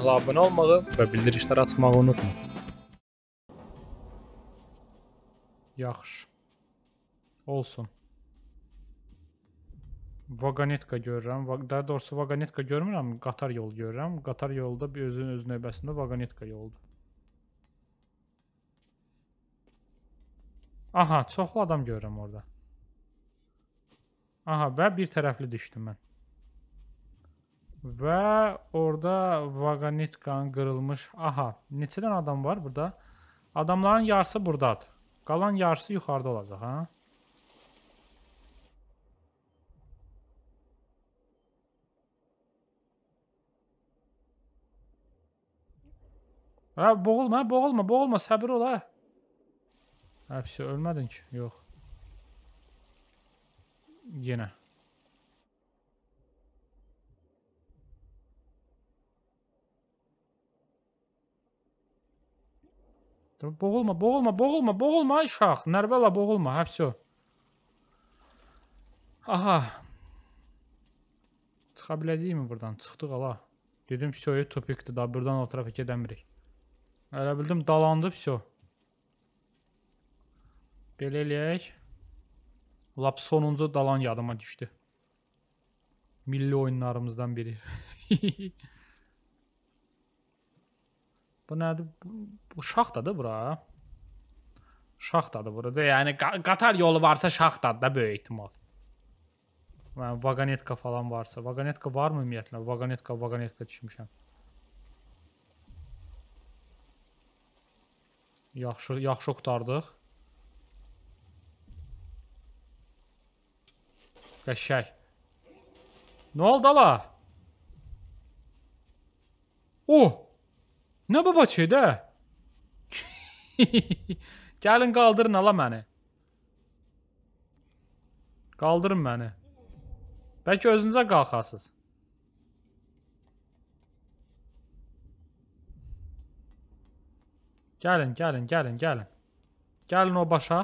kanala abunə olmağı və bildirişləri açmağı unutma. Yaxşı. Olsun. Vaqonetka görürəm. Daha doğrusu vaqonetka görmürəm, qatar yolu görürəm. Qatar yolu da bir özün öz növbəsində vaqonetka yoludur. Aha, çoxlu adam görürəm orada. Aha, və bir tərəfli düşdüm mən. Və orada Vaganitkanın qırılmış. Aha, neçədən adam var burada? Adamların yarısı burdadır. Qalan yarısı yuxarıda olacaq, ha? Hə, boğulma, boğulma, boğulma, səbir ol, hə. Həbsə, ölmədin ki, yox. Yenə. Dur, boğulma, boğulma, boğulma, boğulma ay uşaq. Nərbala boğulma, hə, vəsə. Aha. Çıxa biləcəyikmi buradan? Çıxdıq ala. Dedim ki, o topikdir, da buradan o tarafa gedəmirik. Elə bildim dalandı vəsə. Belə eləyək. Lap sonuncu dalan yadıma düşdü. Milli oyunlarımızdan biri. Bu nədir? Bu, bu şaxtadır bura. Şaxtadır burada. Yəni qatar yolu varsa şaxtadır da böyük ehtimal. Yəni vaqonetka falan varsa. Vaqonetka varmı ümumiyyətlə? Vaqonetka, vaqonetka düşmüşəm. Yaxşı, yaxşı qutardıq. Qəşəng. Nə oldu ala? Oh! Nə baba şey də? Gəlin qaldırın ala məni. Qaldırın məni. Bəlkə özünüzə qalxasınız. Gəlin, gəlin, gəlin, gəlin. Gəlin o başa.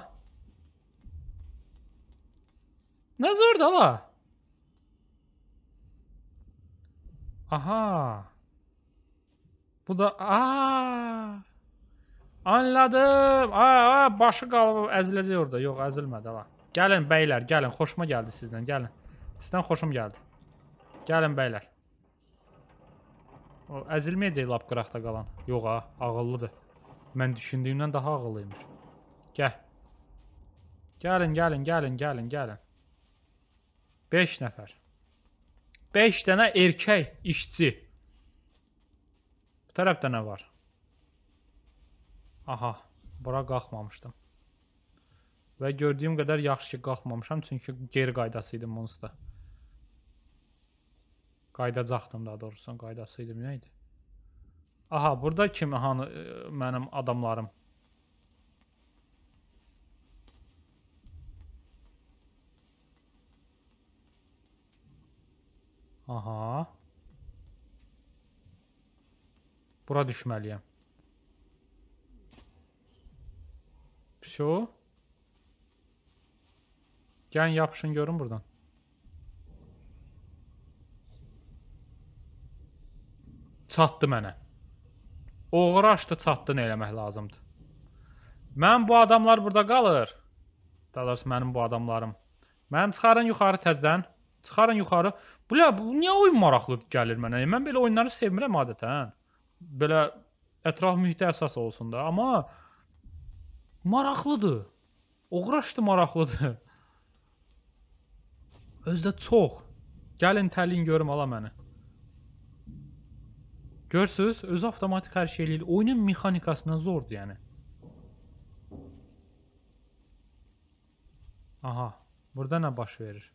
Nə zordur la? Aha. Bu da a. Anladım. A, a başı qalıb əziləcək orada. Yox, əzilmədi ha. Gəlin bəylər, gəlin. Xoşuma gəldi sizdən, gəlin. Sizdən xoşum gəldi. Gəlin bəylər. O əzilməyəcək lap qıraqda qalan. Yox ha, ağıllıdır. Mən düşündüyümdən daha ağıllıymış. Gəl. Gəlin, gəlin, gəlin, gəlin, gəlin. 5 nəfər. 5 dənə erkək işçi tərəfdə nə var? Aha, bura qalxmamışdım. Və gördüyüm qədər yaxşı ki, qalxmamışam, çünki geri qaydası idi monster. Qaydacaqdım daha doğrusu, qaydası idi, nə idi? Aha, burada kimi hanı e, mənim adamlarım? Aha. Bura düşməliyəm. Все. Gəlin yapışın görün buradan. Çatdı mənə. Oğra açdı, çatdı nə eləmək lazımdır. Mən bu adamlar burada qalır. Daha doğrusu mənim bu adamlarım. Mən çıxarın yuxarı təzdən. Çıxarın yuxarı. Bu, bu niyə oyun maraqlı gəlir mənə? Mən belə oyunları sevmirəm adətən belə ətraf mühitə əsas olsun da, amma maraqlıdır. Oğraşdı maraqlıdır. Özdə çox. Gəlin təliyin görüm ala məni. Görsüz, özü avtomatik hər şey eləyir. Oyunun mexanikasına zordur, yəni. Aha, burada nə baş verir?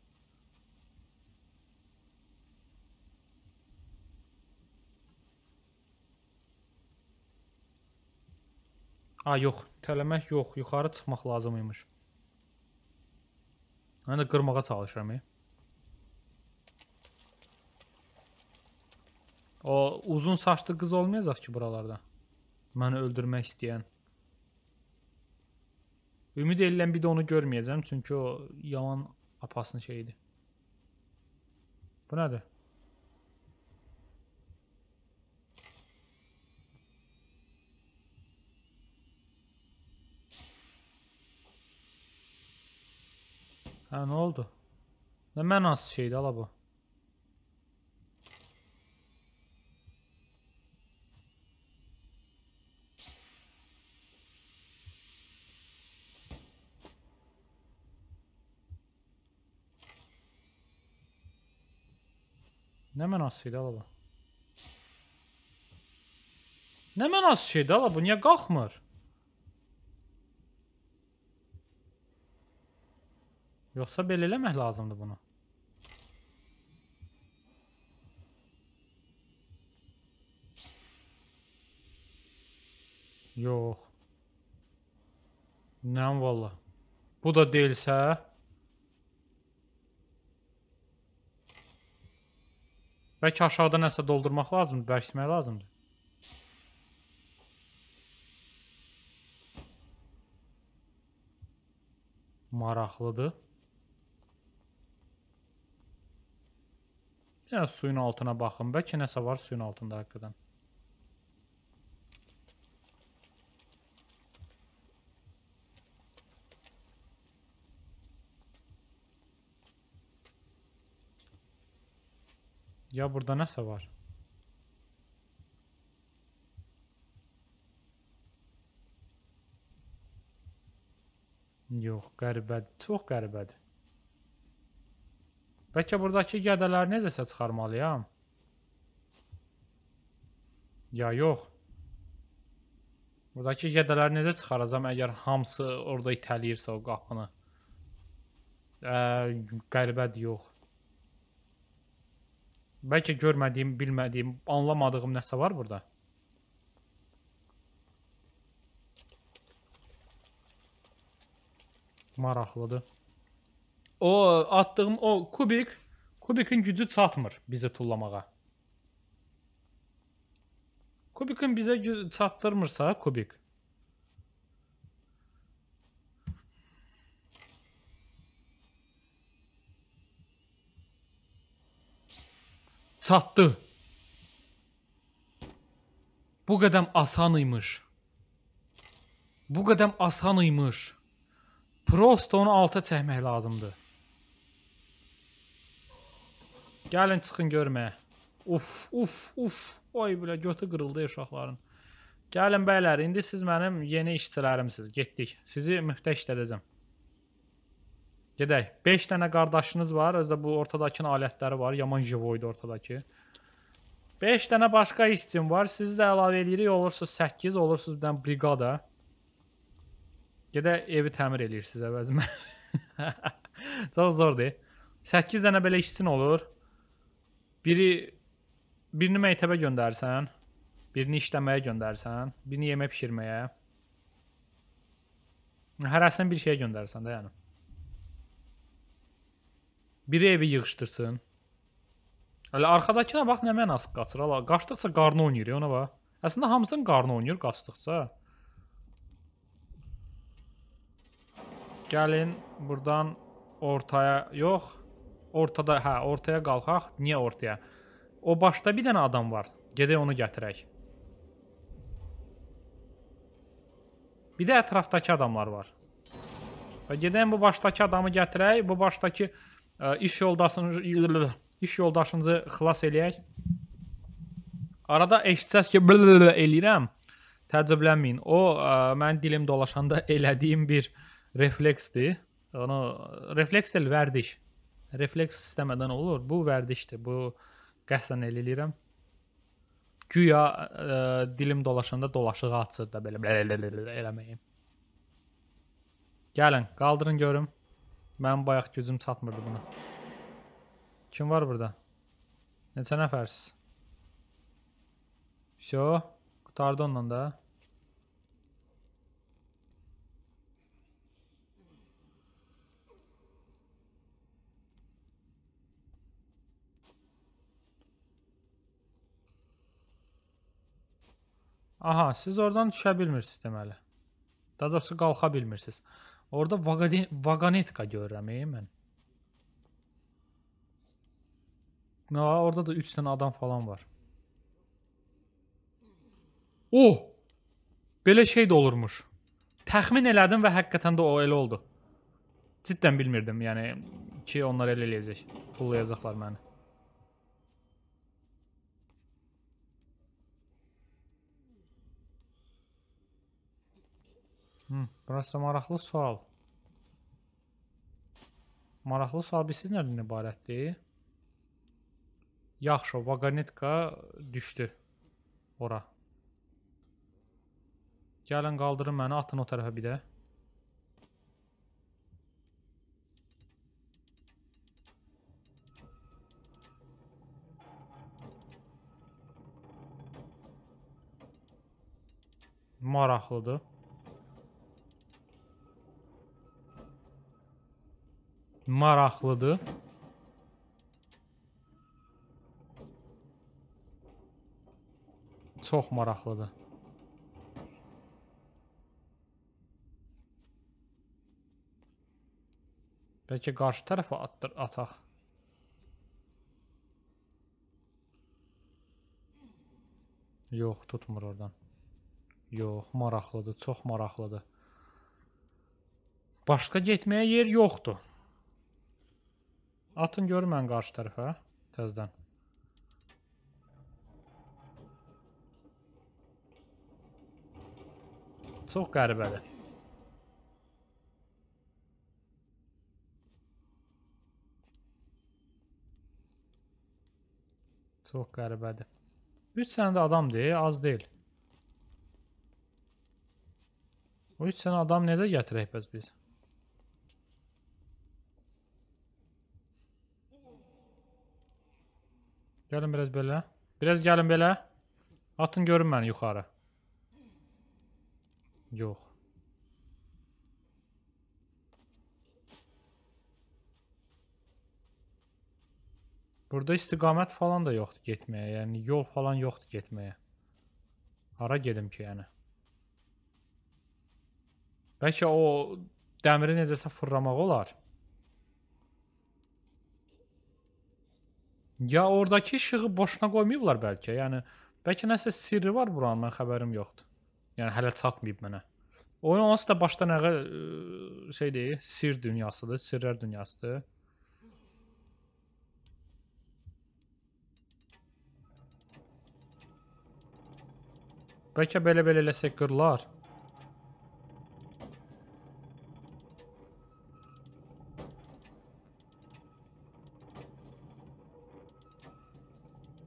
A, yox. Tələmək yox. Yuxarı çıxmaq lazım imiş. Mən də qırmağa çalışıram. O uzun saçlı qız olmayacaq ki buralarda. Məni öldürmək istəyən. Ümid edilən bir də onu görməyəcəm. Çünki o yaman apasını şeydir. Bu nədir? Ha ne oldu? Ne menas şeydi ala bu. Ne menasıydı ala bu? Ne menas şeydi ala bu? Niye kalkmır? Yoxsa belə eləmək lazımdır bunu. Yox. Nəm valla. Bu da deyilsə... Bəlkə aşağıda nəsə doldurmaq lazımdır, bərkitmək lazımdır. Maraqlıdır. Ya suyun altına baxın. Bəlkə nəsə var suyun altında haqqıdan. Ya burada nəsə var? Yox, qəribədir. Çox qəribədir. Bəlkə buradakı gədələri necəsə çıxarmalıyam? Ya yox. Buradakı gədələri necə çıxaracam əgər hamısı orada itəliyirsə o qapını? Ə, qəribədir, yox. Bəlkə görmədiyim, bilmədiyim, anlamadığım nəsə var burada. Maraqlıdır. O atdığım o kubik kubikin gücü çatmır bizi tullamağa. Kubikin bize çatdırmırsa kubik. Çatdı. Bu qədər asan imiş. Bu qədər asan imiş. Prosto onu alta çəkmək lazımdır. Gəlin çıxın görməyə. Uf, uf, uf. Oy belə götü qırıldı uşaqların. Gəlin bəylər, indi siz mənim yeni işçilərimsiz. Getdik. Sizi müftə işlədəcəm. Gedək. 5 dənə qardaşınız var. Özdə bu ortadakının alətləri var. Yaman jivoydu ortadakı. 5 dənə başqa işçim var. Siz də əlavə eləyirik. Olursunuz 8, olursunuz bir dənə briqada. Gedək evi təmir eləyirsiniz əvəzimə. Çox zordur. 8 dənə belə işçin olur. Biri birini məktəbə göndərsən, birini işləməyə göndərsən, birini yemək bişirməyə. Hərəsini bir şeyə göndərsən də yəni. Biri evi yığışdırsın. Hələ arxadakına bax nə mənası qaçır. Ala qaçdıqca qarnı oynayır ona bax. Əslində hamısının qarnı oynayır qaçdıqca. Gəlin burdan ortaya yox, Ortada, hə, ortaya qalxaq. Niyə ortaya? O başda bir dənə adam var. Gedək onu gətirək. Bir də ətrafdakı adamlar var. Və gedəm bu başdakı adamı gətirək, bu başdakı ə, e, iş yoldaşını iş yoldaşınızı xilas eləyək. Arada eşitsəz ki, eləyirəm. Təəccüblənməyin. O ə, mən dilim dolaşanda elədiyim bir refleksdir. Onu refleks deyil, vərdiş refleks istəmədən olur. Bu vərdişdir. Bu qəsdən el eləyirəm. Güya ə, e, dilim dolaşanda dolaşığı açır da belə eləməyim. Gəlin, qaldırın görüm. Mənim bayaq gücüm çatmırdı buna. Kim var burada? Neçə nəfərsiz? Şo, qurtardı ondan da. Aha, siz oradan düşə bilmirsiniz deməli. Daha doğrusu qalxa bilmirsiniz. Orda vaqonetka görürəm ey mən. Nə, orada da 3 dənə adam falan var. Oh! Belə şey də olurmuş. Təxmin elədim və həqiqətən də o elə oldu. Ciddən bilmirdim, yəni ki, onlar elə eləyəcək. Pullayacaqlar məni. Hı, burası maraqlı sual. Maraqlı sual bilsiniz nədən ibarətdir? Yaxşı, vaqonetka düşdü ora. Gəlin qaldırın məni, atın o tərəfə bir də. Maraqlıdır. maraqlıdır. Çox maraqlıdır. Bəlkə qarşı tərəfə atdır, ataq. Yox, tutmur oradan. Yox, maraqlıdır, çox maraqlıdır. Başqa getməyə yer yoxdur. Atın görmən qarşı tərəfə təzdən. Çox qəribədir. Çox qəribədir. 3 sənə də adam deyil, az deyil. O 3 sənə adam necə gətirək bəs biz? Gəlin biraz belə. Biraz gəlin belə. Atın görün məni yuxarı. Yox. Burada istiqamət falan da yoxdur getməyə. Yəni yol falan yoxdur getməyə. Hara gedim ki, yəni? Bəlkə o dəmiri necəsə fırlamaq olar. Ya oradakı işığı boşuna qoymayıblar bəlkə. Yəni bəlkə nəsə sirri var buranın, mən xəbərim yoxdur. Yəni hələ çatmayıb mənə. Oyun onsuz da başdan əvvəl şeydir, sir dünyasıdır, sirlər dünyasıdır. Bəlkə belə-belə eləsək qırlar. -belə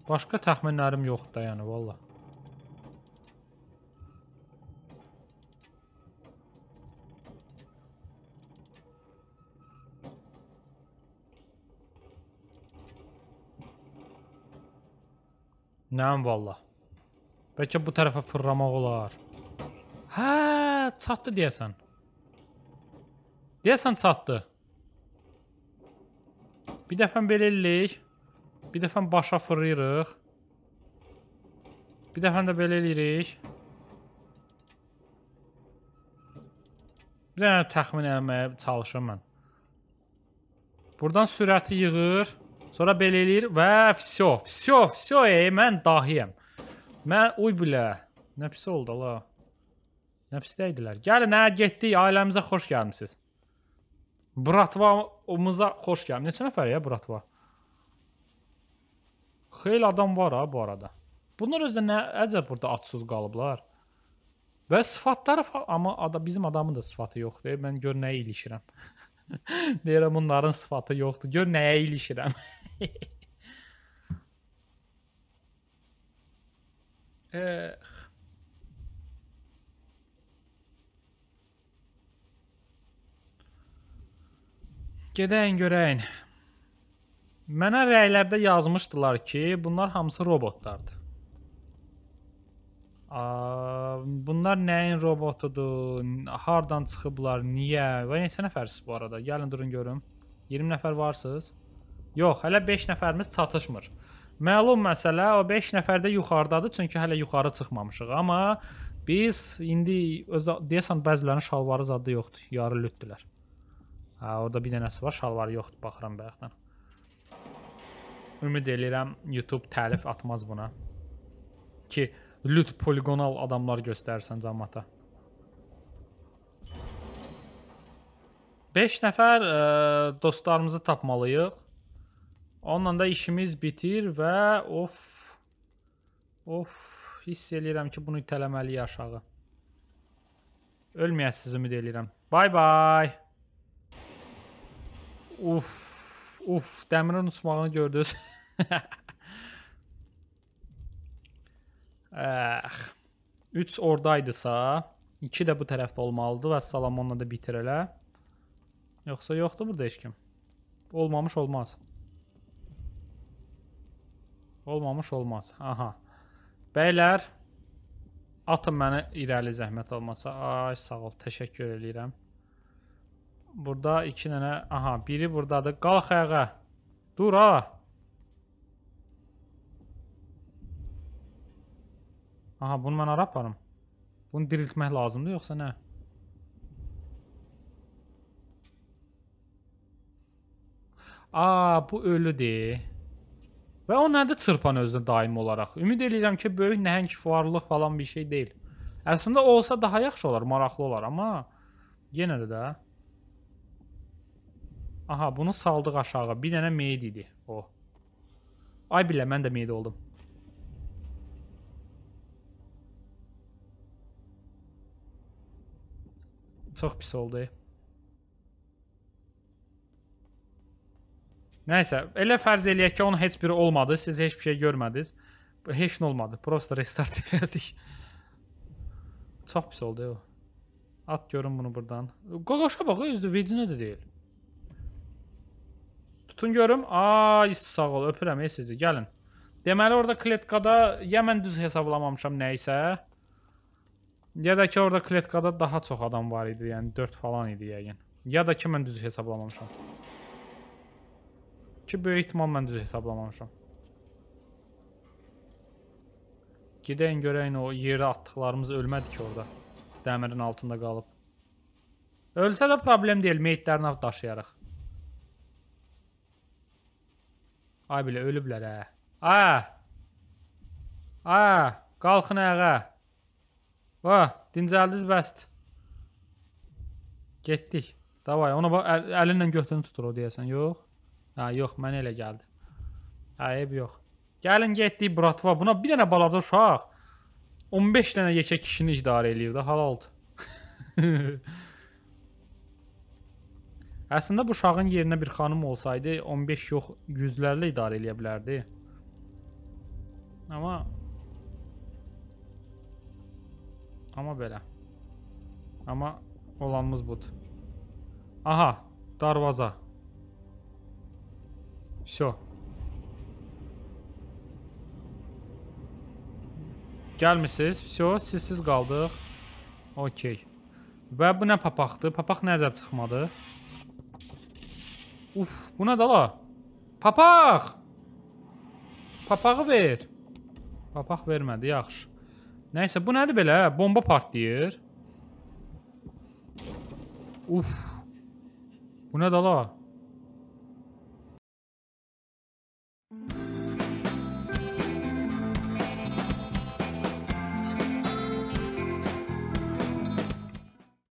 Başqa təxminlərim yoxdur da yəni valla. Nəm valla. Bəlkə bu tərəfə fırlamaq olar. Hə, çatdı deyəsən. Deyəsən çatdı. Bir dəfə belə eləyik. Bir dəfən başa fırlayırıq. Bir dəfən də belə eləyirik. Bir dənə təxmin eləməyə çalışım mən. Buradan sürəti yığır. Sonra belə eləyir və vsyo, vsyo, vsyo, ey, mən dahiyəm. Mən, uy bilə, nə pis oldu la. Nə pis dəydilər. Gəlin, hə, getdik, ailəmizə xoş gəlmişsiniz. Bratvamıza xoş gəlmişsiniz. Neçə nəfər ya Bratva? Xeyli adam var ha bu arada. Bunlar özdə nə əcəb burada atsız qalıblar. Və sifətləri amma ada, bizim adamın da sifəti yoxdur. E, mən gör nəyə ilişirəm. Deyirəm bunların sifəti yoxdur. Gör nəyə ilişirəm. Ex. Eh. Gedəyin görəyin. Mənə rəylərdə yazmışdılar ki, bunlar hamısı robotlardır. Bunlar nəyin robotudur, hardan çıxıblar, niyə və neçə nəfərsiz bu arada? Gəlin durun görüm. 20 nəfər varsınız? Yox, hələ 5 nəfərimiz çatışmır. Məlum məsələ, o 5 nəfər də yuxarıdadır, çünki hələ yuxarı çıxmamışıq, amma biz indi öz deyəsən bəzilərinin şalvarı zadda yoxdur, yarı lütdülər. Hə, orada bir dənəsi var, şalvarı yoxdur, baxıram bayaqdan. Ümid eləyirəm YouTube tərif atmaz buna. Ki lüt poligonal adamlar göstərsən cəmaata. 5 nəfər ə, e, dostlarımızı tapmalıyıq. Onunla da işimiz bitir və of of hiss eləyirəm ki, bunu itələməliyik aşağı. Ölməyəsiz ümid eləyirəm. Bay bay. Uf, uf, dəmirin uçmağını gördünüz. Əx. 3 ordaydısa, 2 də bu tərəfdə olmalıdır və salam onunla da bitir elə. Yoxsa yoxdur burada heç kim. Olmamış olmaz. Olmamış olmaz. Aha. Bəylər, atın mənə irəli zəhmət olmasa. Ay, sağ ol, təşəkkür eləyirəm. Burada iki nənə, aha, biri buradadır. Qalx ayağa. Dur, ha. Aha, bunu mən ara aparım. Bunu diriltmək lazımdır, yoxsa nə? A, bu ölüdür. Və o nədir çırpan özünə daimi olaraq? Ümid eləyirəm ki, böyük nəhəng fuarlıq falan bir şey deyil. Əslində olsa daha yaxşı olar, maraqlı olar, amma yenə də də. Aha, bunu saldıq aşağı. Bir dənə meyid idi o. Oh. Ay bilə, mən də meyid oldum. Çox pis oldu. Eh. Nəysə, elə fərz eləyək ki, onun heç biri olmadı, siz heç bir şey görmədiniz. Heç nə olmadı, prosta restart elədik. Çox pis oldu eh o. At görün bunu buradan. Qoqoşa bax, özü vecinə də deyil. Tutun görüm. Ay, sağ ol, öpürəm ey eh, sizi, gəlin. Deməli orada kletkada ya mən düz hesablamamışam nə isə. Ya da ki orada kletkada daha çox adam var idi, yəni 4 falan idi yəqin. Ya da ki mən düz hesablamamışam. Ki böyük ehtimal mən düz hesablamamışam. Gidəyin görəyin o yerə atdıqlarımız ölmədi ki orada. Dəmirin altında qalıb. Ölsə də problem deyil, meyitlərini daşıyarıq. Ay bilə ölüblər hə. A! A! Qalxın ağa. Va, dincəldiniz bəsdir. Getdik. Davay, ona bax əl, əlinlə götünü tutur o deyəsən, yox? Hə, yox, mənə elə gəldi. Ayıb yox. Gəlin getdik Bratva. Buna bir dənə balaca uşaq 15 dənə yekə kişini idarə eləyir də, halaldır. Əslində bu uşağın yerinə bir xanım olsaydı 15 yox, yüzlərlə idarə eləyə bilərdi. Amma Amma belə. Amma olanımız budur. Aha, darvaza. Все. Gəlmisiniz. Все, sizsiz qaldıq. Okey. Və bu nə papaqdır? Papaq nəzər çıxmadı. Uf, bu nə dala? Papaq! Papağı ver. Papaq vermədi, yaxşı. Neyse bu nədir belə? Bomba partlayır. Uf. Bu nədir ala?